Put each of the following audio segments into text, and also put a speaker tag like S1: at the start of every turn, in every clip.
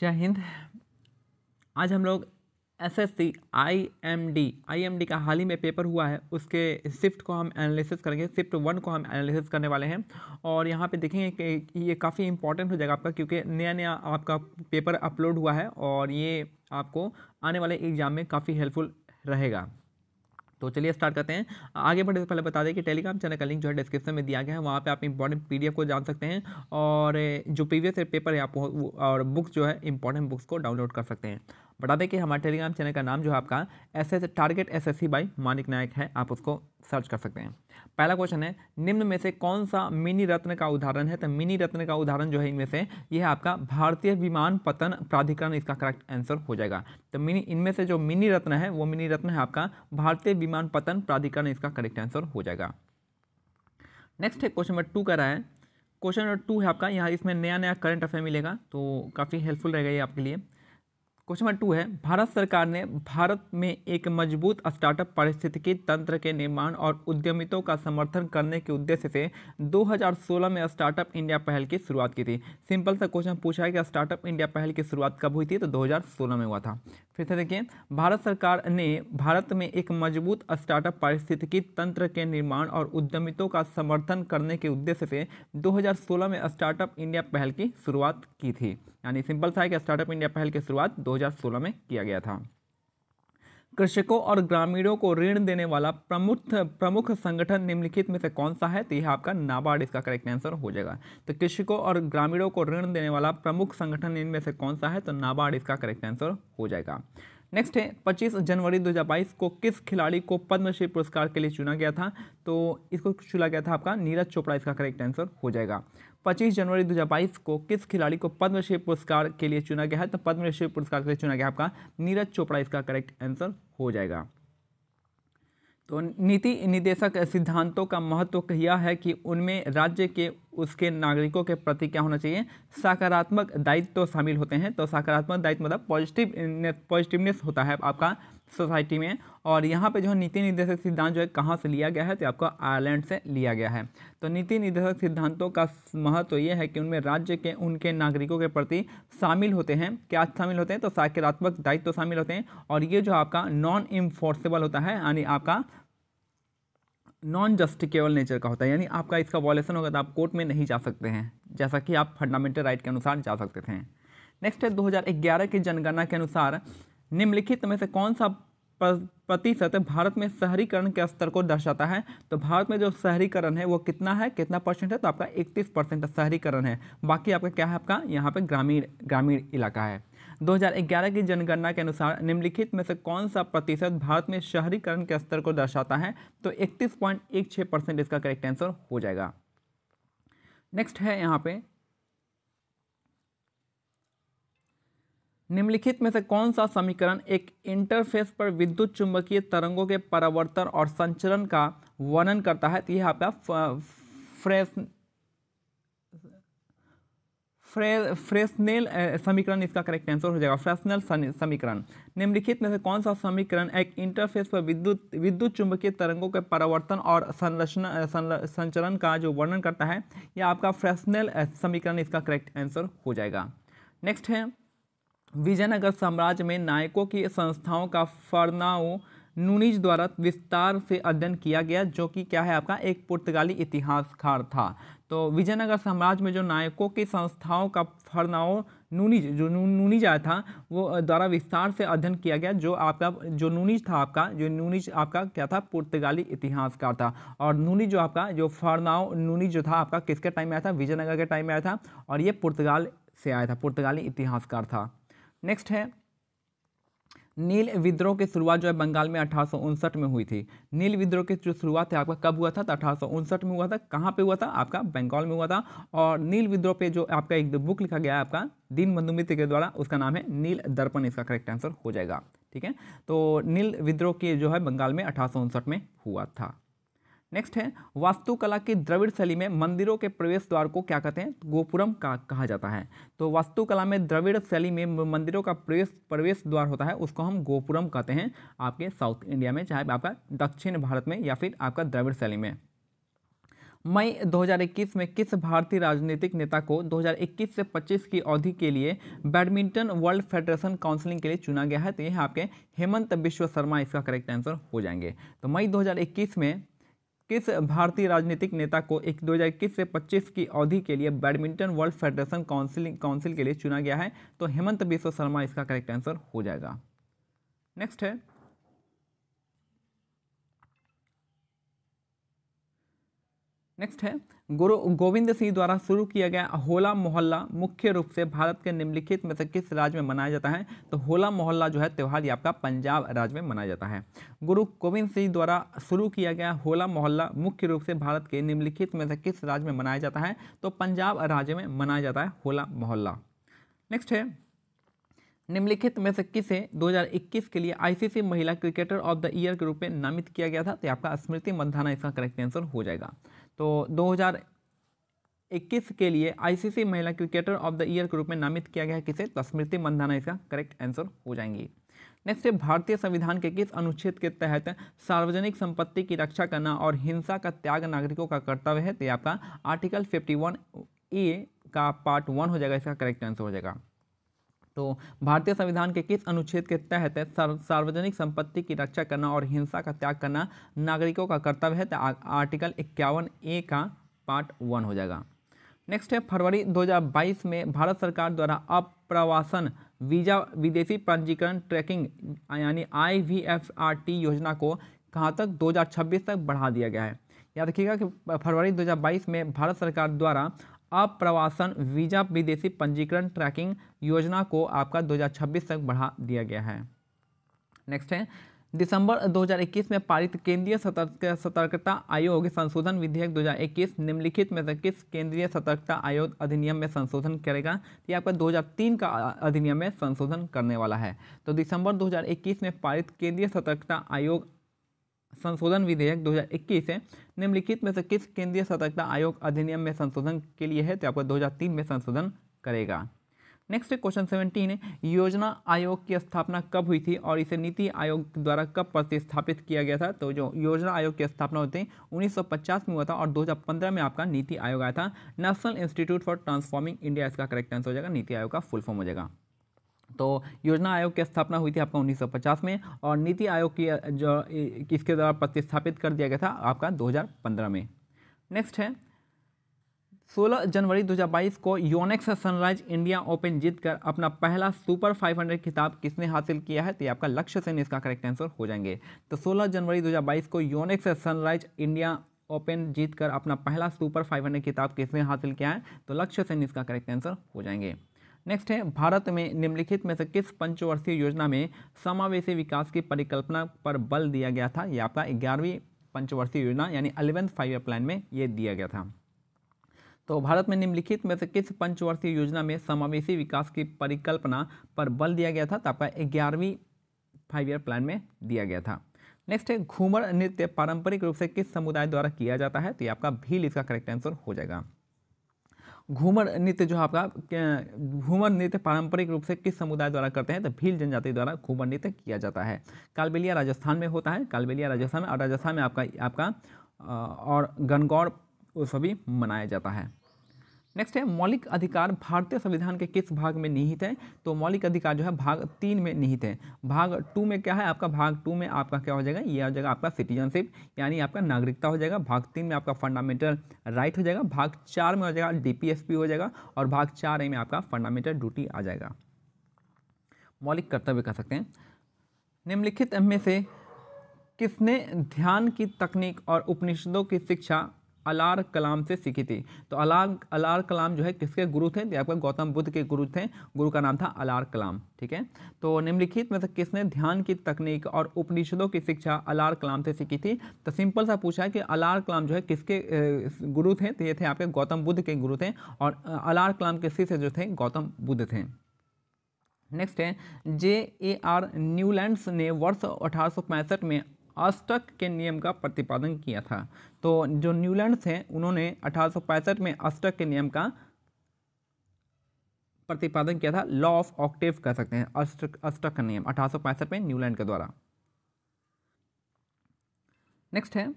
S1: जय हिंद आज हम लोग S S C I M D I M D का हाल ही में पेपर हुआ है उसके शिफ्ट को हम एनालिसिस करेंगे शिफ्ट वन को हम एनालिसिस करने वाले हैं और यहाँ पे देखेंगे कि ये काफ़ी इंपॉर्टेंट हो जाएगा आपका क्योंकि नया नया आपका पेपर अपलोड हुआ है और ये आपको आने वाले एग्ज़ाम में काफ़ी हेल्पफुल रहेगा तो चलिए स्टार्ट करते हैं आगे बढ़ने से पहले बता दें कि टेलीग्राम चैनल का लिंक जो है डिस्क्रिप्शन में दिया गया है वहाँ पे आप इंपॉर्टेंट पीडीएफ को जान सकते हैं और जो प्रीवियस पेपर है आप और बुक्स जो है इंपॉर्टेंट बुक्स को डाउनलोड कर सकते हैं बता दें कि हमारे टेलीग्राम चैनल का नाम जो है आपका S S target S S C by Manik Nayak है आप उसको सर्च कर सकते हैं पहला क्वेश्चन है निम्न में से कौन सा मिनी रत्न का उदाहरण है तो मिनी रत्न का उदाहरण जो है इनमें से यह है आपका भारतीय विमान पतन प्राधिकरण इसका करेक्ट आंसर हो जाएगा तो मिनी इनमें से जो मिनी रत्न है वो मिनी रत्न है आपका भारतीय विमान पतन प्राधिकरण इसका करेक्ट आंसर हो जाएगा नेक्स्ट है क्वेश्चन नंबर टू का रहा है क्वेश्चन नंबर टू है आपका यहाँ इसमें नया नया करंट अफेयर मिलेगा तो काफ़ी हेल्पफुल रहेगा ये आपके लिए क्वेश्चन नंबर टू है भारत सरकार ने भारत में एक मजबूत स्टार्टअप पारिस्थितिकी तंत्र के निर्माण और उद्यमितों का समर्थन करने के उद्देश्य से 2016 में स्टार्टअप इंडिया पहल की शुरुआत की थी सिंपल सा क्वेश्चन पूछा है कि स्टार्टअप इंडिया पहल की शुरुआत कब हुई थी तो 2016 में हुआ था फिर से देखिए भारत सरकार ने भारत में एक मजबूत स्टार्टअप पारिस्थितिकी तंत्र के निर्माण और उद्यमितों का समर्थन करने के उद्देश्य से 2016 में स्टार्टअप इंडिया पहल की शुरुआत की थी यानी सिंपल सा है कि स्टार्टअप इंडिया पहल की शुरुआत 2016 में किया गया था कृषकों और ग्रामीणों को ऋण देने वाला प्रमुख प्रमुख संगठन निम्नलिखित में से कौन सा है तो यह आपका नाबार्ड इसका करेक्ट आंसर हो जाएगा तो कृषकों और ग्रामीणों को ऋण देने वाला प्रमुख संगठन इनमें से कौन सा है तो नाबार्ड इसका करेक्ट आंसर हो जाएगा नेक्स्ट है 25 जनवरी 2022 को किस खिलाड़ी को पद्मश्री पुरस्कार के लिए चुना गया था तो इसको चुना गया था आपका नीरज चोपड़ा इसका करेक्ट आंसर हो जाएगा 25 जनवरी 2022 को किस खिलाड़ी को पद्मश्री पुरस्कार के लिए चुना गया है तो पद्मश्री पुरस्कार के लिए चुना गया आपका नीरज चोपड़ा इसका करेक्ट आंसर हो जाएगा तो नीति निदेशक सिद्धांतों का महत्व तो यह है कि उनमें राज्य के उसके नागरिकों के प्रति क्या होना चाहिए सकारात्मक दायित्व तो शामिल होते हैं तो सकारात्मक दायित्व मतलब पॉजिटिव पॉजिटिवनेस होता है आपका सोसाइटी में और यहाँ पे जो है नीति निर्देशक सिद्धांत जो है कहाँ से लिया गया है तो आपको आयरलैंड से लिया गया है तो नीति निर्देशक सिद्धांतों का महत्व तो ये है कि उनमें राज्य के उनके नागरिकों के प्रति शामिल होते हैं क्या शामिल होते हैं तो सकारात्मक दायित्व तो शामिल होते हैं और ये जो आपका नॉन इम्फोर्सेबल होता है यानी आपका नॉन जस्टिकेबल नेचर का होता है यानी आपका इसका वॉलेसन होगा तो आप कोर्ट में नहीं जा सकते हैं जैसा कि आप फंडामेंटल राइट के अनुसार जा सकते थे नेक्स्ट है 2011 की जनगणना के अनुसार निम्नलिखित में से कौन सा प्रतिशत भारत में शहरीकरण के स्तर को दर्शाता है तो भारत में जो शहरीकरण है वो कितना है कितना परसेंट है तो आपका 31 परसेंट शहरीकरण है बाकी आपका क्या है आपका यहाँ पे ग्रामीण ग्रामीण इलाका है 2011 की जनगणना के अनुसार निम्नलिखित में से कौन सा प्रतिशत भारत में शहरीकरण के स्तर को दर्शाता है तो इकतीस इसका करेक्ट आंसर हो जाएगा नेक्स्ट है यहाँ पे निम्नलिखित में से कौन सा समीकरण एक इंटरफेस पर विद्युत चुंबकीय तरंगों के परावर्तन और संचरण का वर्णन करता है तो यह आपका फ्रेश फ्रे फ्रेशनेल समीकरण इसका करेक्ट आंसर हो जाएगा फ्रेशनल समीकरण निम्नलिखित में से कौन सा समीकरण एक इंटरफेस पर विद्युत विद्युत चुंबकीय तरंगों के परावर्तन और संरचना संचरण का जो वर्णन करता है यह आपका फ्रेशनल समीकरण इसका करेक्ट आंसर हो जाएगा नेक्स्ट है विजयनगर साम्राज्य में नायकों की संस्थाओं का फरनाओ नूनिज द्वारा विस्तार से अध्ययन किया गया जो कि क्या है आपका एक पुर्तगाली इतिहासकार था तो विजयनगर साम्राज्य में जो नायकों की संस्थाओं का फरनाओ नूनिज जो नू, नूनिज आया था वो द्वारा विस्तार से अध्ययन किया गया जो आपका जो नूनिज था आपका जो नूनिज आपका क्या था पुर्तगाली इतिहासकार था और नूनिज जो आपका जो फरनाओ नूनिज जो था आपका किसके टाइम में आया था विजयनगर के टाइम में आया था और ये पुर्तगाल से आया था पुर्तगाली इतिहासकार था नेक्स्ट है नील विद्रोह की शुरुआत जो है बंगाल में अठारह में हुई थी नील विद्रोह की जो शुरुआत है आपका कब हुआ था तो अठारह में हुआ था कहाँ पे हुआ था आपका बंगाल में हुआ था और नील विद्रोह पे जो आपका एक बुक लिखा गया है आपका दीन बंधु मित्र के द्वारा उसका नाम है नील दर्पण इसका करेक्ट आंसर हो जाएगा ठीक है तो नील विद्रोह के जो है बंगाल में अठारह में हुआ था नेक्स्ट है वास्तुकला की द्रविड़ शैली में मंदिरों के प्रवेश द्वार को क्या कहते हैं गोपुरम का कहा जाता है तो वास्तुकला में द्रविड़ शैली में मंदिरों का प्रवेश प्रवेश द्वार होता है उसको हम गोपुरम कहते हैं आपके साउथ इंडिया में चाहे आपका दक्षिण भारत में या फिर आपका द्रविड़ शैली में मई 2021 में किस भारतीय राजनीतिक नेता को 2021 से 25 की अवधि के लिए बैडमिंटन वर्ल्ड फेडरेशन काउंसिलिंग के लिए चुना गया है तो यह आपके हेमंत विश्व शर्मा इसका करेक्ट आंसर हो जाएंगे तो मई 2021 में किस भारतीय राजनीतिक नेता को एक इक्कीस से 25 की अवधि के लिए badminton world federation council council के लिए चुना गया है तो हेमंत बिश्व शर्मा इसका करेक्ट आंसर हो जाएगा नेक्स्ट है नेक्स्ट है गुरु गोविंद सिंह द्वारा शुरू किया गया होला मोहल्ला मुख्य रूप से भारत के निम्नलिखित में से किस राज्य में मनाया जाता है तो होला मोहल्ला जो है त्यौहार ये आपका पंजाब राज्य में मनाया जाता है गुरु गोविंद सिंह द्वारा शुरू किया गया होला मोहल्ला मुख्य रूप से भारत के निम्नलिखित में से किस राज्य में मनाया जाता है तो पंजाब राज्य में मनाया जाता है होला मोहल्ला नेक्स्ट है निम्नलिखित में से किसे 2021 के लिए आईसीसी महिला क्रिकेटर ऑफ द ईयर के रूप में नामित किया गया था तो आपका स्मृति मंधाना इसका करेक्ट आंसर हो जाएगा तो 2021 के लिए आईसीसी महिला क्रिकेटर ऑफ द ईयर के रूप में नामित किया गया है किसे तो स्मृति मंधाना इसका करेक्ट आंसर हो जाएंगी नेक्स्ट है भारतीय संविधान के किस अनुच्छेद के तहत सार्वजनिक संपत्ति की रक्षा करना और हिंसा का त्याग नागरिकों का कर्तव्य है तो आपका आर्टिकल 51 ए का पार्ट वन हो जाएगा इसका करेक्ट आंसर हो जाएगा तो भारतीय संविधान के किस अनुच्छेद के तहत सार्वजनिक संपत्ति की रक्षा करना और हिंसा का त्याग करना नागरिकों का कर्तव्य है तो आर्टिकल इक्यावन ए का पार्ट वन हो जाएगा नेक्स्ट है फरवरी 2022 में भारत सरकार द्वारा अप्रवासन वीजा विदेशी पंजीकरण ट्रैकिंग यानी आई योजना को कहाँ तक 2026 तक बढ़ा दिया गया है याद रखिएगा कि फरवरी 2022 में भारत सरकार द्वारा अप्रवासन वीजा विदेशी पंजीकरण ट्रैकिंग योजना को आपका 2026 तक बढ़ा दिया गया है नेक्स्ट है दिसंबर 2021 में पारित केंद्रीय सतर्क सतर्कता आयोग संशोधन विधेयक 2021 निम्नलिखित में से किस केंद्रीय सतर्कता आयोग अधिनियम में संशोधन करेगा ये आपका 2003 का अधिनियम में संशोधन करने वाला है तो दिसंबर 2021 में पारित केंद्रीय सतर्कता आयोग संशोधन विधेयक 2021 है निम्नलिखित में से किस केंद्रीय सतर्कता आयोग अधिनियम में संशोधन के लिए है तो आपको 2003 में संशोधन करेगा नेक्स्ट क्वेश्चन सेवेंटीन योजना आयोग की स्थापना कब हुई थी और इसे नीति आयोग द्वारा कब प्रतिस्थापित किया गया था तो जो योजना आयोग की स्थापना होती है 1950 में हुआ था और 2015 में आपका नीति आयोग आया था national institute for transforming India इसका करेक्ट आंसर हो जाएगा नीति आयोग का फुल फॉर्म हो जाएगा तो योजना आयोग की स्थापना हुई थी आपका 1950 में और नीति आयोग की जो किसके द्वारा प्रतिस्थापित कर दिया गया था आपका 2015 में नेक्स्ट है 16 जनवरी 2022 को योनेक्स सनराइज इंडिया ओपन जीतकर अपना पहला सुपर 500 खिताब किसने हासिल किया है तो ये आपका लक्ष्य सेन इसका करेक्ट आंसर हो जाएंगे तो 16 जनवरी 2022 को योनेक्स सनराइज इंडिया ओपन जीतकर अपना पहला सुपर 500 खिताब किसने हासिल किया है तो लक्ष्य सेन इसका करेक्ट आंसर हो जाएंगे नेक्स्ट है भारत में निम्नलिखित में से किस पंचवर्षीय योजना में समावेशी विकास की परिकल्पना पर बल दिया गया था यह आपका ग्यारहवीं पंचवर्षीय योजना यानी अलेवेंथ फाइव ईयर प्लान में ये दिया गया था तो भारत में निम्नलिखित में से किस पंचवर्षीय योजना में समावेशी विकास की परिकल्पना पर बल दिया गया था तो आपका ग्यारहवीं फाइव ईयर प्लान में दिया गया था नेक्स्ट है घूमर नृत्य पारंपरिक रूप से किस समुदाय द्वारा किया जाता है तो ये आपका भील इसका करेक्ट आंसर हो जाएगा घूमर नृत्य जो आपका घूमर नृत्य पारंपरिक रूप से किस समुदाय द्वारा करते हैं तो भील जनजाति द्वारा घूमर नृत्य किया जाता है कालबेलिया राजस्थान में होता है कालबेलिया राजस्थान में और राजस्थान में आपका आपका और गनगौर उत्सव भी मनाया जाता है नेक्स्ट है मौलिक अधिकार भारतीय संविधान के किस भाग में निहित है तो मौलिक अधिकार जो है भाग तीन में निहित है भाग टू में क्या है आपका भाग टू में आपका क्या हो जाएगा ये हो जाएगा आपका सिटीजनशिप यानी आपका नागरिकता हो जाएगा भाग तीन में आपका फंडामेंटल राइट हो जाएगा भाग चार में हो जाएगा डी हो जाएगा और भाग चार ए में आपका फंडामेंटल ड्यूटी आ जाएगा मौलिक कर्तव्य कह सकते हैं निम्नलिखित में से किसने ध्यान की तकनीक और उपनिषदों की शिक्षा अलार कलाम से सीखी थी तो अलार अलार कलाम जो है किसके गुरु थे आपका गौतम बुद्ध के गुरु थे गुरु का नाम था अलार कलाम ठीक है तो निम्नलिखित में से किसने ध्यान की तकनीक और उपनिषदों की शिक्षा अलार कलाम से सीखी थी तो सिंपल सा पूछा है कि अलार कलाम जो है किसके गुरु थे तो ये थे आपके गौतम बुद्ध के गुरु थे और अलार कलाम के शिष्य जो थे गौतम बुद्ध थे नेक्स्ट है जे ए आर न्यूलैंड्स ने वर्ष अठारह में अस्टक के नियम का प्रतिपादन किया था तो जो न्यूलैंड थे उन्होंने अठारह में अस्टक के नियम का प्रतिपादन किया था लॉ ऑफ ऑक्टेव कह सकते हैं अस्टक का नियम अठारह में न्यूलैंड के द्वारा नेक्स्ट है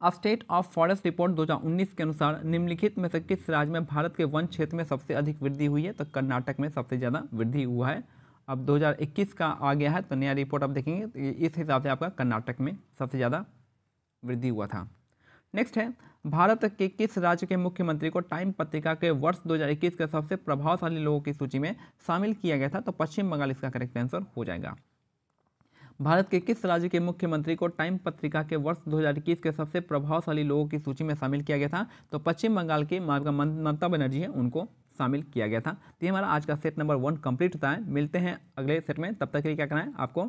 S1: a state of forest report 2019 के अनुसार निम्नलिखित में से किस राज्य में भारत के वन क्षेत्र में सबसे अधिक वृद्धि हुई है तो कर्नाटक में सबसे ज़्यादा वृद्धि हुआ है अब 2021 का आ गया है तो नया रिपोर्ट आप देखेंगे तो इस हिसाब से आपका कर्नाटक में सबसे ज़्यादा वृद्धि हुआ था नेक्स्ट है भारत के किस राज्य के मुख्यमंत्री को टाइम पत्रिका के वर्ष 2021 के सबसे प्रभावशाली लोगों की सूची में शामिल किया गया था तो पश्चिम बंगाल इसका करेक्ट आंसर हो जाएगा भारत के किस राज्य के मुख्यमंत्री को टाइम पत्रिका के वर्ष 2021 के सबसे प्रभावशाली लोगों की सूची में शामिल किया गया था तो पश्चिम बंगाल के ममता बनर्जी है उनको शामिल किया गया था तो ये हमारा आज का सेट नंबर वन कंप्लीट होता है मिलते हैं अगले सेट में तब तक के लिए क्या करना है आपको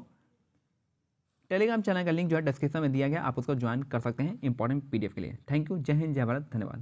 S1: टेलीग्राम चैनल का लिंक जो है डिस्क्रिप्शन में दिया गया आप उसको ज्वाइन कर सकते हैं इंपॉर्टेंट पीडीएफ के लिए थैंक यू जय हिंद जय भारत धन्यवाद